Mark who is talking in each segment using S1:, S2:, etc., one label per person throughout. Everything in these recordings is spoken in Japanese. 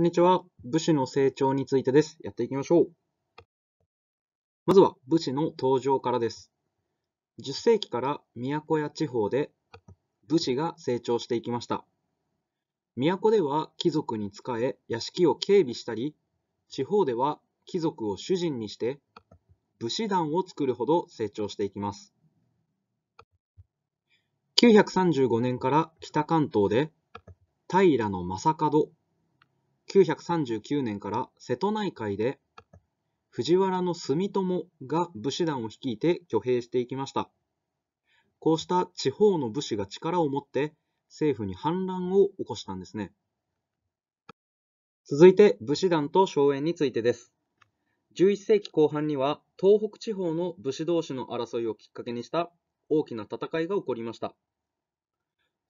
S1: こんにちは。武士の成長についてです。やっていきましょう。まずは武士の登場からです。10世紀から都や地方で武士が成長していきました。都では貴族に仕え屋敷を警備したり、地方では貴族を主人にして武士団を作るほど成長していきます。935年から北関東で平将門939年から瀬戸内海で藤原住友が武士団を率いて挙兵していきました。こうした地方の武士が力を持って政府に反乱を起こしたんですね。続いて武士団と荘園についてです。11世紀後半には東北地方の武士同士の争いをきっかけにした大きな戦いが起こりました。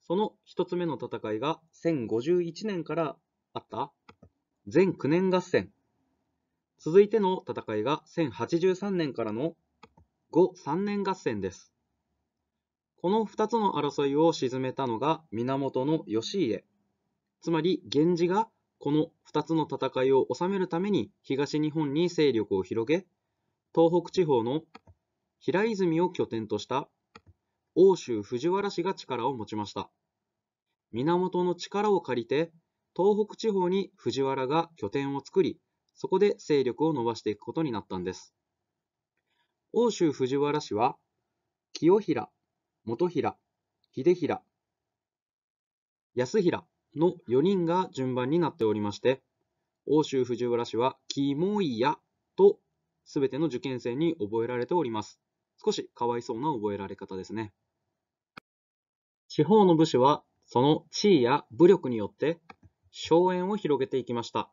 S1: その一つ目の戦いが1051年からあった全9年合戦。続いての戦いが1083年からの後3年合戦です。この2つの争いを鎮めたのが源義家。つまり源氏がこの2つの戦いを収めるために東日本に勢力を広げ、東北地方の平泉を拠点とした欧州藤原氏が力を持ちました。源の力を借りて東北地方に藤原が拠点を作り、そこで勢力を伸ばしていくことになったんです。欧州藤原氏は、清平、元平、秀平、安平の4人が順番になっておりまして、欧州藤原氏は、キモイヤとすべての受験生に覚えられております。少しかわいそうな覚えられ方ですね。地方の武士は、その地位や武力によって荘園を広げていきました。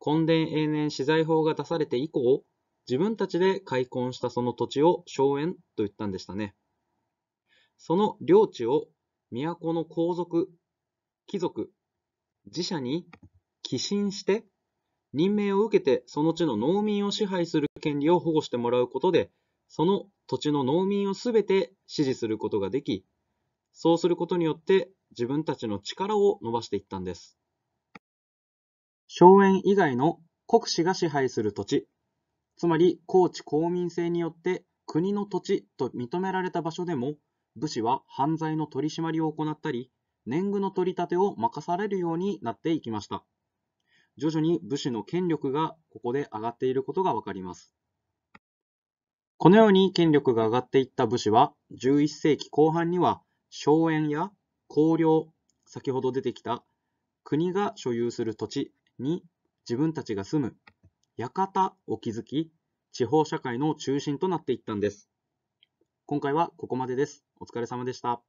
S1: 墾田永年資材法が出されて以降、自分たちで開墾したその土地を荘園と言ったんでしたね。その領地を都の皇族、貴族、自社に寄進して、任命を受けてその地の農民を支配する権利を保護してもらうことで、その土地の農民をすべて支持することができ、そうすることによって自分たちの力を伸ばしていったんです。荘園以外の国士が支配する土地、つまり高知公民制によって国の土地と認められた場所でも、武士は犯罪の取り締まりを行ったり、年貢の取り立てを任されるようになっていきました。徐々に武士の権力がここで上がっていることがわかります。このように権力が上がっていった武士は、11世紀後半には荘園や公領、先ほど出てきた国が所有する土地に自分たちが住む館を築き、地方社会の中心となっていったんです。今回はここまでです。お疲れ様でした。